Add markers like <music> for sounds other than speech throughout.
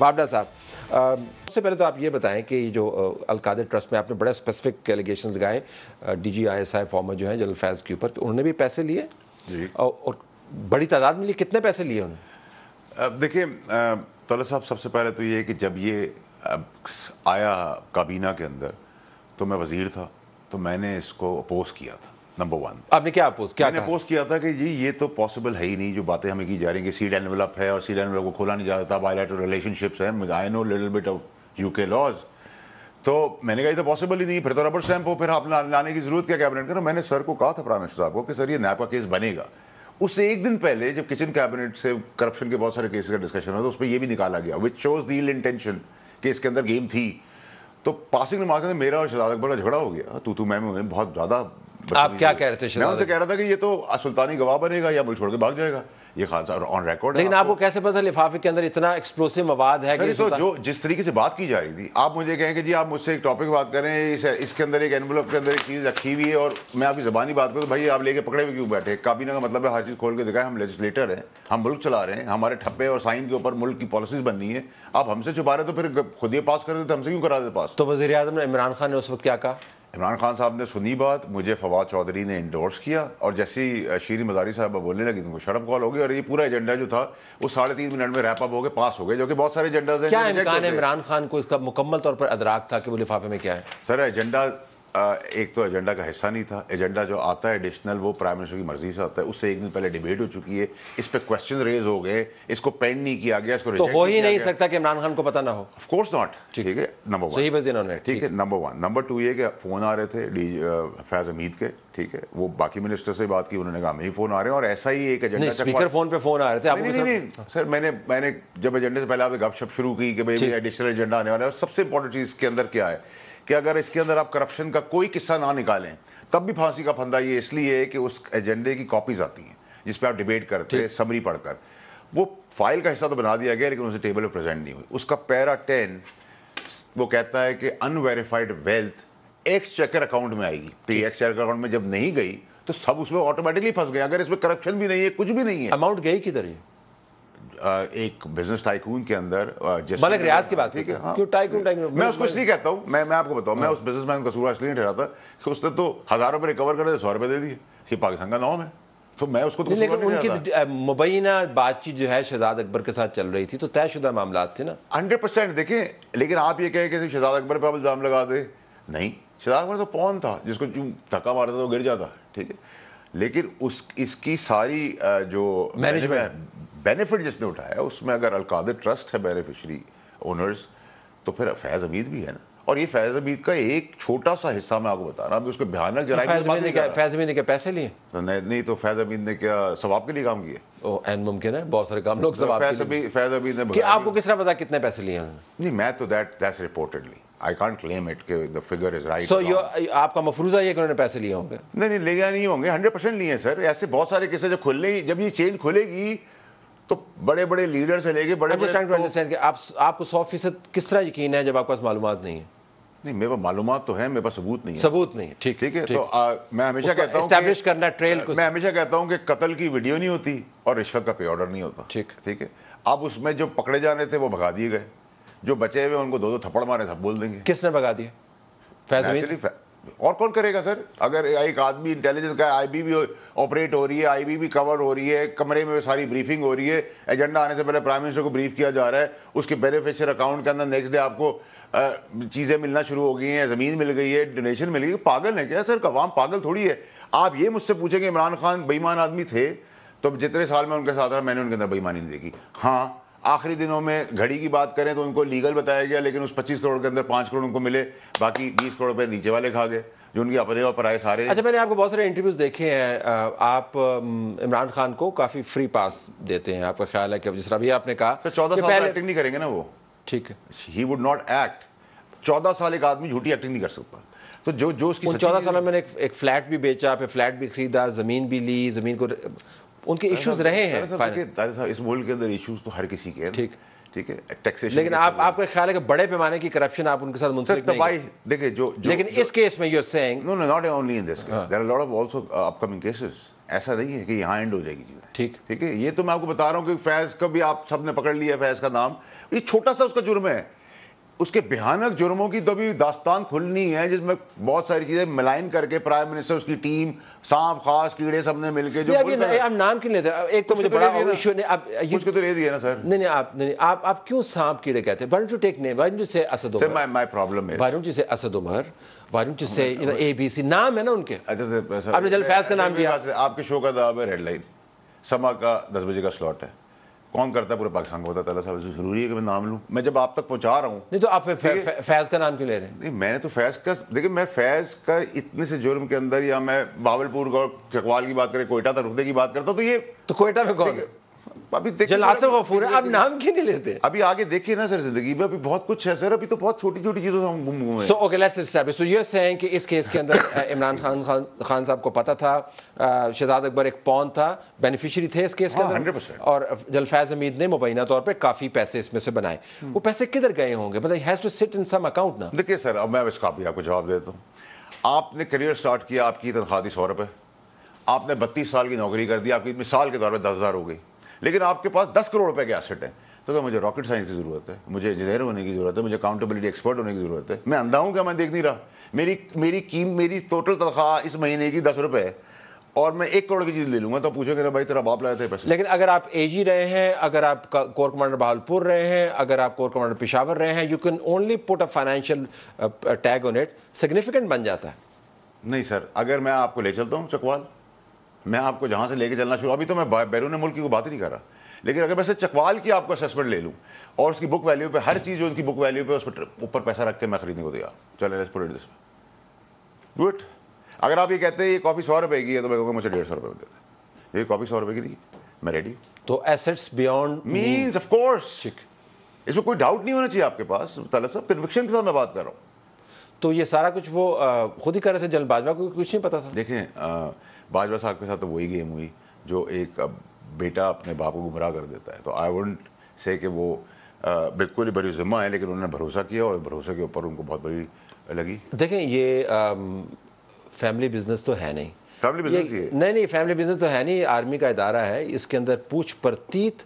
बाबडा साहब सबसे पहले तो आप ये बताएं कि जो अलकादर ट्रस्ट में आपने बड़ा स्पेसिफिक एलिगेशन लगाए D G I S I former जो हैं जनरल फैज़ के ऊपर तो उन्होंने भी पैसे लिए जी और बड़ी तादाद में लिए कितने पैसे लिए उन्होंने अब देखिए तला साहब सबसे पहले तो ये कि जब ये आया काबीना के अंदर तो मैं वज़ीर था तो मैंने इसको अपोज़ किया था नंबर वन आपने क्या पोस्ट किया मैंने पोस्ट किया था कि जी ये तो पॉसिबल है ही नहीं जो बातें हमें की जा रही हैं कि सीड एनवेलप है और सीड एनवेलप को खोला नहीं जाता सकता बायोलेटरल रिलेशनशिप्स है I know little bit of UK laws तो मैंने कहा ये तो पॉसिबल ही नहीं फिर तो रबर स्टैम्प हो फिर आप लाने की जरूरत क्या कैबिनेट करो तो मैंने सर को कहा था प्राइम मिनिस्टर साहब को कि सर ये नैप का केस बनेगा उससे एक दिन पहले जब किचन कैबिनेट से करप्शन के बहुत सारे केसेस का डिस्कशन हुआ तो उसमें ये भी निकाला गया विच शोज दी इंटेंशन कि इसके अंदर गेम थी तो पासिंग में में मेरा और शहजाद अकबर का झगड़ा हो गया तू तू मैम बहुत ज़्यादा आप क्या कह रहे थे मैं उनसे कह रहा था कि ये तो सुल्तानी गवाह बनेगा या मुल्क छोड़ के भाग जाएगा ये साहब ऑन रिकॉर्ड लेकिन आपको कैसे पता लिफाफे के अंदर इतना एक्सप्लोसिव मवाद है कि तो जो जिस तरीके से बात की जा रही थी आप मुझे कहें कि जी आप मुझसे एक टॉपिक बात करें इस, इसके अंदर एक एनवलप के अंदर एक चीज़ रखी हुई है और मैं आपकी जबानी बात करूँ तो भाई आप लेके पकड़े हुए क्यों बैठे काबीना का मतलब है हर चीज़ खोल के दिखाए हम लेजिस्लेटर हैं हम मुल्क चला रहे हैं हमारे ठप्पे और साइन के ऊपर मुल्क की पॉलिसीज बननी है आप हमसे छुपा रहे तो फिर खुद ये पास कर रहे हमसे क्यों करा रहे पास तो वजी अजम इमरान खान ने उस वक्त क्या कहा इमरान खान साहब ने सुनी बात मुझे फवाद चौधरी ने इंडोर्स किया और जैसे ही शीरी मजारी साहब बोलने लगी तो शर्म कॉल हो गई और ये पूरा एजेंडा जो था वो साढ़े तीन मिनट में रैपअप हो गए पास हो गए जो कि बहुत सारे एजेंडा क्या इमरान खान को इसका मुकम्मल तौर पर अदराक था कि वो लिफाफे में क्या है सर एजेंडा एक तो एजेंडा का हिस्सा नहीं था एजेंडा जो आता है एडिशनल वो प्राइम मिनिस्टर की मर्जी से आता है उससे एक दिन पहले डिबेट हो चुकी है इस पर क्वेश्चन रेज हो गए इसको पेंड नहीं किया गया इसको तो हो ही नहीं सकता कि इमरान खान को पता ना हो ऑफ कोर्स नॉट ठीक है नंबर वन सही बस इन्होंने ठीक है नंबर वन नंबर टू ये कि फ़ोन आ रहे थे फैज हमीद के ठीक है वो बाकी मिनिस्टर से बात की उन्होंने कहा मेरी फ़ोन आ रहे हैं और ऐसा ही एक एजेंडा स्पीकर फ़ोन पे फ़ोन आ रहे थे आपको नहीं सर मैंने मैंने जब एजेंडे से पहले आपने गपशप शुरू की कि भाई एडिशनल एजेंडा आने वाला है सबसे इंपॉर्टेंट चीज़ के अंदर क्या है कि अगर इसके अंदर आप करप्शन का कोई किस्सा ना निकालें तब भी फांसी का फंदा ये इसलिए है कि उस एजेंडे की कॉपीज आती हैं जिस पर आप डिबेट करते हैं समरी पढ़कर वो फाइल का हिस्सा तो बना दिया गया लेकिन उसे टेबल पर प्रेजेंट नहीं हुई उसका पैरा टेन वो कहता है कि unverified wealth exchequer account में आएगी तो एक्स चेकर अकाउंट में जब नहीं गई तो सब उसमें ऑटोमेटिकली फंस गए अगर इसमें करप्शन भी नहीं है कुछ भी नहीं है अमाउंट गई किधर है एक बिजनेस टाइकून के अंदर मलिक रियाज की बात है हाँ। क्यों टाइकून टाइकून मैं उसको इसलिए कहता हूँ मैं मैं आपको बताऊँ मैं हाँ। उस बिजनेस मैन का सूरज इसलिए ठहराता कि उसने तो हज़ार रुपये रिकवर कर सौ रुपये दे दिए ये पाकिस्तान का नाम है तो मैं उसको तो लेकिन उनकी मुबैना बातचीत जो है शहजाद अकबर के साथ चल रही थी तो तयशुदा मामला थे ना हंड्रेड परसेंट देखें लेकिन आप ये कहें कि शहजाद अकबर पर आप इल्ज़ाम लगा दे नहीं शहजाद अकबर तो पौन था जिसको जो धक्का मारता था वो तो गिर जाता ठीक है लेकिन उस इसकी सारी जो मैनेजमेंट बेनिफिट जिसने उठाया उसमें अगर अलकादर ट्रस्ट है बेनिफिशरी ओनर्स तो फिर फैज़ अमीद भी है ना और ये फैज़ अमीद का एक छोटा सा हिस्सा मैं आपको बता रहा हूँ उसके भयानक जरा तो फैज़ अमीद ने क्या पैसे लिए तो नहीं तो फैज़ अमीद ने क्या सवाब के लिए काम किए ओ एन मुमकिन है बहुत सारे काम लोग तो फैज़ अमीद ने कि आपको किस तरह पता कितने पैसे लिए नहीं मैं तो that that's reportedly I can't claim it के the figure is right so आपका मफरूजा ये कि उन्होंने पैसे लिए होंगे नहीं नहीं ले नहीं होंगे हंड्रेड परसेंट लिए सर ऐसे बहुत सारे केसेज जब खुलने जब ये चेंज खुलेगी तो बड़े बड़े लीडर से लेके बड़े बड़े तो, आप आपको सौ फीसद किस तरह यकीन है जब आपके पास मालूम नहीं है नहीं मेरे पास मालूम तो है मेरे पास सबूत नहीं है सबूत नहीं है ठीक ठीक है तो आ, मैं हमेशा कहता हूँ करना ट्रेल को मैं हमेशा कहता हूँ कि कत्ल की वीडियो नहीं होती और रिश्वत का पे ऑर्डर नहीं होता ठीक ठीक है अब उसमें जो पकड़े जाने थे वो भगा दिए गए जो बचे हुए उनको दो दो थप्पड़ मारे थप बोल देंगे किसने भगा दिए फैजमीन और कौन करेगा सर अगर एक आदमी इंटेलिजेंस का आईबी भी ऑपरेट हो रही है आईबी भी कवर हो रही है कमरे में सारी ब्रीफिंग हो रही है एजेंडा आने से पहले प्राइम मिनिस्टर को ब्रीफ किया जा रहा है उसके बेनिफिशियर अकाउंट के अंदर नेक्स्ट डे आपको चीज़ें मिलना शुरू हो गई हैं ज़मीन मिल गई है डोनेशन मिल गई पागल है क्या सर कवाम पागल थोड़ी है आप ये मुझसे पूछेंगे इमरान खान बेईमान आदमी थे तो जितने साल में उनके साथ रहा मैंने उनके अंदर बेईमानी नहीं देखी हाँ आखिरी दिनों में घड़ी की बात करें तो उनको लीगल बताया गया लेकिन उस 25 करोड़ के अंदर पाँच करोड़ उनको मिले बाकी 20 करोड़ रुपए नीचे वाले खा गए जो उनके अपने और पराए सारे अच्छा मैंने आपको बहुत सारे इंटरव्यूज देखे हैं आप इमरान खान को काफ़ी फ्री पास देते हैं आपका ख्याल है कि जिस तरह आपने कहा तो चौदह साल एक्टिंग तो नहीं करेंगे ना वो ठीक है ही वुड नॉट एक्ट चौदह साल एक आदमी झूठी एक्टिंग नहीं कर सकता तो जो जो उसकी चौदह साल में मैंने एक, एक फ्लैट भी बेचा फिर फ्लैट भी खरीदा ज़मीन भी ली ज़मीन को उनके इश्यूज रहे हैं इस मुल्क के अंदर इश्यूज तो हर किसी के ठीक ठीक है टैक्सेशन लेकिन आप आपका ख्याल है कि बड़े पैमाने की करप्शन आप उनके साथ मुंसलिक नहीं तबाही तो देखिए जो, जो लेकिन जो, इस केस में you are saying no no not only in this case there are lot of also upcoming cases ऐसा नहीं है कि यहाँ एंड हो जाएगी चीज़ ठीक ठीक है ये तो मैं आपको बता रहा हूँ कि फैज का भी आप सबने पकड़ लिया फैज का नाम ये छोटा सा उसका जुर्म है उसके भयानक जुर्मों की तो अभी दास्तान खुलनी है जिसमें बहुत सारी चीजें मिलाइन करके प्राइम मिनिस्टर उसकी टीम सांप खास कीड़े सबने मिलके जो अभी अब आप नाम क्यों लेते एक तो मुझे तो बड़ा इशू ने आप ये उसको तो ले दिया ना सर नहीं नहीं आप नहीं आप आप क्यों सांप कीड़े कहते हैं Varun you take name why say Asad Umar my my problem है why don't say Asad Umar why don't say you know ABC नाम है ना उनके अच्छा आपने जल फैज का नाम लिया आपके शो का दावा है हेडलाइन समा का दस बजे का स्लॉट है कौन करता है पूरे पाकिस्तान को बताता है साहब तो ज़रूरी है कि मैं नाम लूँ मैं जब आप तक पहुँचा रहा हूँ नहीं तो आप फैज़ फै, फै, का नाम क्यों ले रहे हैं नहीं मैंने तो फैज़ का देखिए मैं फैज़ का इतने से जुर्म के अंदर या मैं बावलपुर और चकवाल की बात करें कोयटा तरुदे की बात करता हूँ तो ये तो कोयटा में कौन अभी देखिए आसफ गफूर है आप नाम क्यों नहीं लेते अभी आगे देखिए ना सर जिंदगी में अभी बहुत कुछ है सर अभी तो बहुत छोटी छोटी चीजों से हम गुम हुए so okay let's establish so you saying कि इस केस के अंदर <coughs> इमरान खान खान साहब को पता था शहजाद अकबर एक पौन था बेनिफिशियरी थे इस केस के हाँ, अंदर और जलफैज हमीद ने मुबैना तौर पर काफी पैसे इसमें से बनाए हम्म। वो पैसे किधर गए होंगे मतलब has to sit in some account ना देखिए सर अब मैं इसका भी आपको जवाब देता हूँ आपने करियर स्टार्ट किया आपकी तनख्वाह थी सौ रुपये आपने बत्तीस साल की नौकरी कर दी आपकी मिसाल के तौर पर दस हज़ार हो गई लेकिन आपके पास दस करोड़ रुपए के एसेट हैं तो क्या तो मुझे रॉकेट साइंस की ज़रूरत है मुझे इंजीनियर होने की ज़रूरत है मुझे अकाउंटेबिलिटी एक्सपर्ट होने की ज़रूरत है मैं अंधा हूँ क्या मैं देख नहीं रहा मेरी मेरी कीम मेरी टोटल तनख्वाह इस महीने की दस रुपए है और मैं एक करोड़ की चीज़ ले लूंगा तो पूछोगे कि भाई तेरा बाप लाए थे पैसे लेकिन अगर आप एजी रहे हैं अगर आप कोर कमांडर बहालपुर रहे हैं अगर आप कोर कमांडर पिशावर रहे हैं you can only put a financial tag on it significant बन जाता है नहीं सर अगर मैं आपको ले चलता हूँ चकवाल मैं आपको जहाँ से लेके चलना शुरू अभी तो मैं बैरून मुल्क की बात ही नहीं कर रहा लेकिन अगर मैं से चकवाल की आपको असेसमेंट ले लूँ और उसकी बुक वैल्यू पे हर चीज़ जो उनकी बुक वैल्यू पे उस पर ऊपर पैसा रख के मैं खरीदने को दिया चले लेट्स दिस गुड अगर आप ये कहते हैं ये कॉफ़ी सौ रुपए की है तो मैं कहूँगा मुझे डेढ़ सौ रुपये में ये कॉफ़ी सौ रुपये की थी मैं रेडी तो assets beyond means of course ठीक इसमें कोई डाउट नहीं होना चाहिए आपके पास तला साहब कन्विक्शन के साथ मैं बात कर रहा हूँ तो ये सारा कुछ वो खुद ही कर रहे थे जल्दबाजवा को कुछ नहीं पता था देखें बाजवा साहब के साथ तो वही गेम हुई जो एक बेटा अपने बाप को गुमराह कर देता है तो आई वुडंट से कि वो बिल्कुल ही बड़ी ज़िम्मा है लेकिन उन्होंने भरोसा किया और भरोसे के ऊपर उनको बहुत बड़ी लगी देखें ये फैमिली बिजनेस तो है नहीं फैमिली बिजनेस नहीं नहीं फैमिली बिजनेस तो है नहीं आर्मी का इदारा है इसके अंदर पूछ प्रतीत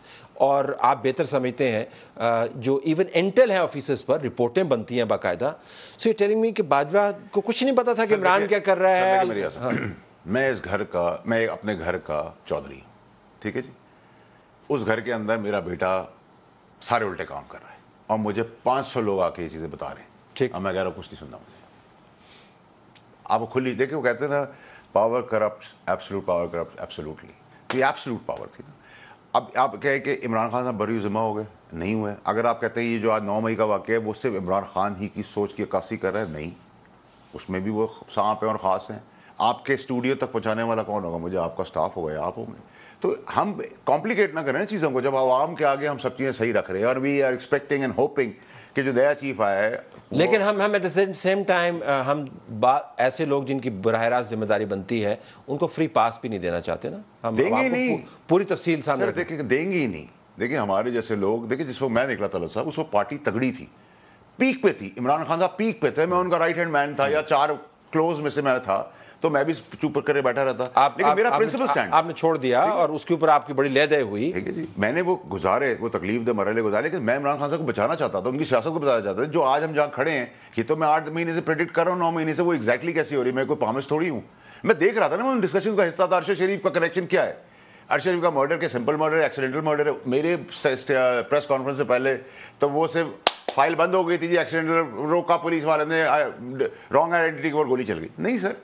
और आप बेहतर समझते हैं जो इवन इंटेल है ऑफिसर्स पर रिपोर्टें बनती हैं बाकायदा सो ये टेलिंग मी कि बाजवा को कुछ नहीं पता था कि इमरान क्या कर रहा है मैं इस घर का मैं अपने घर का चौधरी हूँ ठीक है जी उस घर के अंदर मेरा बेटा सारे उल्टे काम कर रहा है और मुझे पाँच सौ लोग आके ये चीज़ें बता रहे हैं ठीक और मैं कह रहा हूँ कुछ नहीं सुनना मुझे आप खुली देखिए वो कहते हैं ना power corrupt absolute power corrupt absolutely तो ये एब्सोलूट पावर थी ना अब आप कहें कि इमरान खान साहब बड़ी जुम्मा हो गए नहीं हुए अगर आप कहते हैं ये जो आज नौ मई का वाक्य है वो सिर्फ इमरान खान ही की सोच की अक्सी कर रहा है नहीं उसमें भी वो सांप हैं और ख़ास हैं आपके स्टूडियो तक पहुंचाने वाला कौन होगा मुझे आपका स्टाफ होगा आप होंगे तो हम कॉम्प्लिकेट ना करें चीज़ों को जब आवाम के आगे हम सब चीज़ें सही रख रहे हैं और we are expecting and hoping कि जो दया चीफ आया है लेकिन हम हम एट द सेम टाइम हम ऐसे लोग जिनकी बरह रास्त जिम्मेदारी बनती है उनको फ्री पास भी नहीं देना चाहते ना हम देंगे नहीं पूरी तफसील सामने देखिए देंगे ही नहीं देखिए हमारे जैसे लोग देखिए जिस वक्त मैं निकला था साहब उस वक्त पार्टी तगड़ी थी पीक पे थी इमरान खान साहब पीक पे थे मैं उनका राइट हैंड मैन था या हम्म। चार क्लोज में से मैं था तो मैं भी चुप करके बैठा रहता आप लेकिन आप, मेरा प्रिंसिपल स्टैंड आपने छोड़ दिया और उसके ऊपर आपकी बड़ी लेदय हुई ठीक है जी मैंने वो गुजारे वो तकलीफ दे मरले गुजारे लेकिन मैं इमरान खान साहब को बचाना चाहता था उनकी सियासत को बचाना चाहता था जो आज हम जहाँ खड़े हैं ये तो मैं आठ महीने से प्रेडिक्ट कर रहा हूँ नौ महीने से वो एक्जैक्टली कैसी हो रही है मैं कोई प्रॉमिस थोड़ी हूँ मैं देख रहा था ना मैं उन डिस्कशन का हिस्सा था अरशद शरीफ का कनेक्शन क्या है अर्शद शरीफ का मर्डर के सिंपल मर्डर है एक्सीडेंटल मर्डर है मेरे प्रेस कॉन्फ्रेंस से पहले तो वो सिर्फ फाइल बंद हो गई थी जी एक्सीडेंटल रोका पुलिस वाले ने रॉन्ग आइडेंटिटी के ऊपर गोली चल गई नहीं सर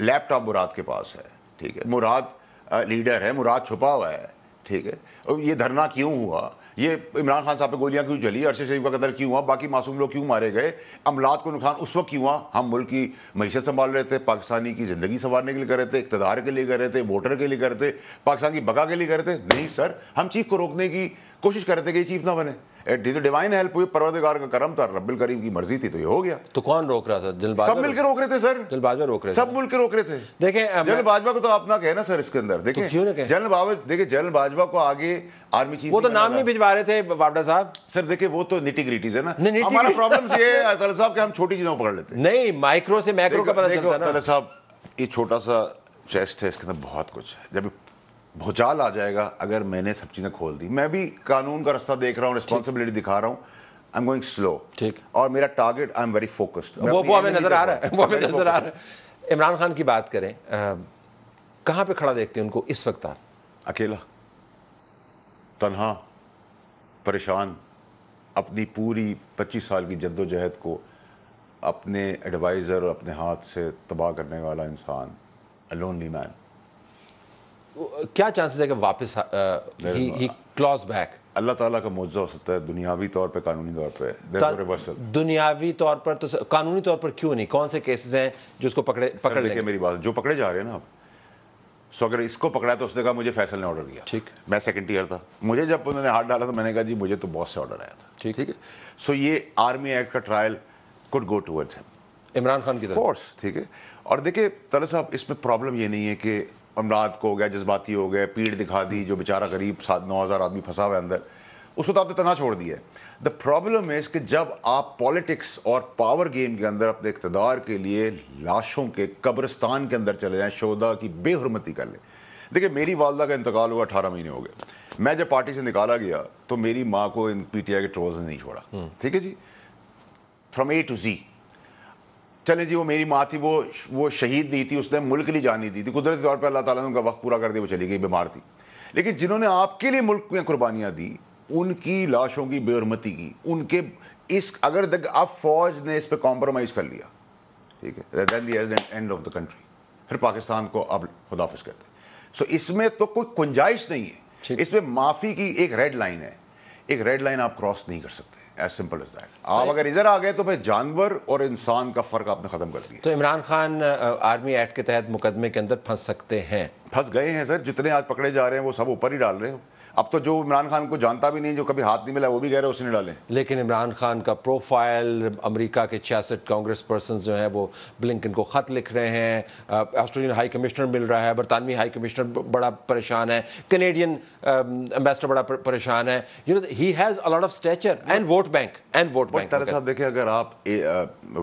लैपटॉप मुराद के पास है ठीक है मुराद लीडर है मुराद छुपा हुआ है ठीक है और ये धरना क्यों हुआ ये इमरान खान साहब पे गोलियां क्यों चली अरशद शरीफ का कदर क्यों हुआ बाकी मासूम लोग क्यों मारे गए अमलात को नुकसान उस वक्त क्यों हुआ हम मुल्क की मीशत संभाल रहे थे पाकिस्तानी की ज़िंदगी संभालने के लिए कर रहे थे इकतदार के लिए कर रहे थे वोटर के लिए कर रहे थे पाकिस्तान की बगा के लिए कर रहे थे नहीं सर हम चीफ को रोकने की कोशिश कर रहे थे कि चीफ ना बने डिवाइन हेल्प तो हुई परवरदिगार का करम था तो रब्बिल करीम की मर्जी थी तो ये हो गया तो कौन रोक रहा था जलबाजा सब मिलकर रोक रहे थे सर बाजवा रोक रहे सब मिलकर रोक रहे थे देखे जनरल बाजवा को तो आप ना कहे ना सर इसके अंदर तो क्यों ना जनरल बाबा देखिए जनरल बाजवा को आगे आर्मी चीफ वो तो नाम नहीं भिजवा रहे थे बाबडा साहब सर देखिए वो तो निटी ग्रिटीज है ना हमारा प्रॉब्लम ये है साहब के हम छोटी चीजों पकड़ लेते हैं नहीं माइक्रो से मैक्रो का पता चलता है साहब ये छोटा सा चेस्ट है इसके अंदर बहुत कुछ है जब भूचाल आ जाएगा अगर मैंने सब चीज़ें खोल दी मैं भी कानून का रास्ता देख रहा हूँ रिस्पॉन्सिबिलिटी दिखा रहा हूँ आई एम गोइंग स्लो ठीक और मेरा target I am very focused वो वो हमें नजर आ रहा है वो हमें नजर आ रहा है इमरान खान की बात करें कहाँ पे खड़ा देखते हैं उनको इस वक्त आप अकेला तनहा परेशान अपनी पूरी पच्चीस साल की जद्दोजहद को अपने एडवाइज़र और अपने हाथ से तबाह करने वाला इंसान अ लोनली मैन क्या चांसेस है कि वापस ही क्लॉज बैक अल्लाह ताला का मुआवजा हो सकता है दुनियावी तौर पे कानूनी तौर पे दुनियावी तौर पर तो कानूनी तौर पर क्यों नहीं कौन से केसेस हैं जो उसको पकड़े पकड़ लेंगे मेरी बात जो पकड़े जा रहे हैं ना आप सो अगर इसको पकड़ा तो उसने कहा मुझे फैसल ने ऑर्डर दिया ठीक मैं सेकंड ईयर था मुझे जब उन्होंने हाथ डाला तो मैंने कहा जी मुझे तो बॉस से ऑर्डर आया था ठीक ठीक है सो ये आर्मी एक्ट का trial could go towards him Imran Khan की कोर्स ठीक है और देखिए तला साहब इसमें प्रॉब्लम ये नहीं है कि અમરાત કો ગયા જસબાતી હો ગયા પીડ દિખા દી જો બિચારા ગરીબ 9000 આદમી ફસાવા હે અંદર ઉસકો તાબ તના છોડ દિયા ધ પ્રોબ્લેમ ઇઝ કે જબ આપ પોલિટિક્સ ઓર પાવર ગેમ કે અંદર આપ દે અક્તદાર કે લિયે લાશો કે કબ્રસ્તાન કે અંદર ચલે જાય શોદા કી બેહુરમતી કર લે દેખિયે મેરી વાલદા કા ઇંતિકાલ હુઆ 18 મહિને હો ગયા મેં જ પાર્ટી સે નિકાલા ગયા તો મેરી માં કો ઇન પીટીઆ કે ટ્રોલ્સ નહી છોડા ઠીક હે જી ફ્રોમ એ ટુ ઝેડ चले जी वो मेरी माँ थी वो वो शहीद नहीं थी उसने मुल्क के लिए जानी दी थी कुदरती तौर पर अल्लाह ताला ने उनका वक्त पूरा कर दिया वो चली गई बीमार थी लेकिन जिन्होंने आपके लिए मुल्क में कुर्बानियाँ दी उनकी लाशों की बेहरमती की उनके इस अगर तक अब फौज ने इस पर कॉम्प्रोमाइज़ कर लिया ठीक है एंड ऑफ द कंट्री फिर पाकिस्तान को अब खुदाफिज करते सो इसमें तो कोई गुंजाइश नहीं है इसमें माफ़ी की एक रेड लाइन है एक रेड लाइन आप क्रॉस नहीं कर सकते एज सिंपल इज दैट आप अगर इधर आ गए तो फिर जानवर और इंसान का फ़र्क आपने ख़त्म कर दिया तो इमरान खान आर्मी एक्ट के तहत मुकदमे के अंदर फंस सकते हैं फंस गए हैं सर जितने आज पकड़े जा रहे हैं वो सब ऊपर ही डाल रहे हो अब तो जो इमरान खान को जानता भी नहीं जो कभी हाथ नहीं मिला वो भी कह रहे उसने डाले लेकिन इमरान खान का प्रोफाइल अमेरिका के छियासठ कांग्रेस पर्सन जो हैं वो ब्लिंकन को ख़त लिख रहे हैं ऑस्ट्रेलियन हाई कमिश्नर मिल रहा है बरतानवी हाई कमिश्नर बड़ा परेशान है कनेडियन एम्बेसडर बड़ा परेशान है you know he has of stature and vote bank and vote bank तरह साहब देखिए अगर आप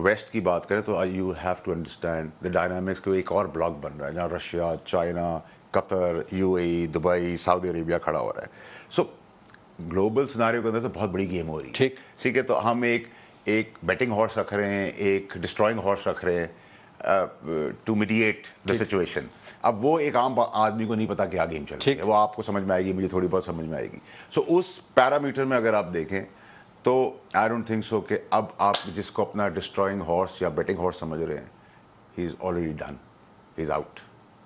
वेस्ट की बात करें तो you have to understand the dynamics को एक और ब्लॉक बन रहा है जहाँ Russia China Qatar UAE Dubai Saudi Arabia खड़ा हो रहा है सो ग्लोबल सिनारियो के अंदर तो बहुत बड़ी गेम हो रही है ठीक ठीक है तो हम एक एक बैटिंग हॉर्स रख रहे हैं एक डिस्ट्रॉइंग हॉर्स रख रहे हैं टू मीडिएट द सिचुएशन अब वो एक आम आदमी को नहीं पता क्या गेम चल रही है वो आपको समझ में आएगी मुझे थोड़ी बहुत समझ में आएगी सो so, उस पैरामीटर में अगर आप देखें तो आई डोंट थिंक सो कि अब आप जिसको अपना डिस्ट्रॉइंग हॉर्स या बैटिंग हॉर्स समझ रहे हैं he is already done he is out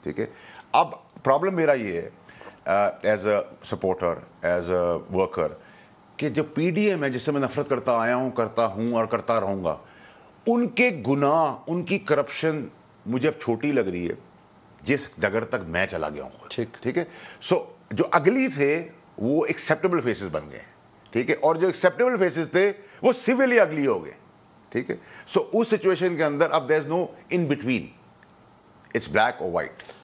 ठीक है अब प्रॉब्लम मेरा ये है as a supporter as a worker कि जो पीडीएम है जिससे मैं नफरत करता आया हूँ करता हूँ और करता रहूँगा उनके गुनाह उनकी करप्शन मुझे अब छोटी लग रही है जिस डगर तक मैं चला गया हूँ ठीक ठीक है सो जो अगली थे वो एक्सेप्टेबल फेसेस बन गए ठीक है और जो एक्सेप्टेबल फेसेस थे वो सिविली अगली हो गए ठीक है सो उस सिचुएशन के अंदर अब there is no in between it's black और वाइट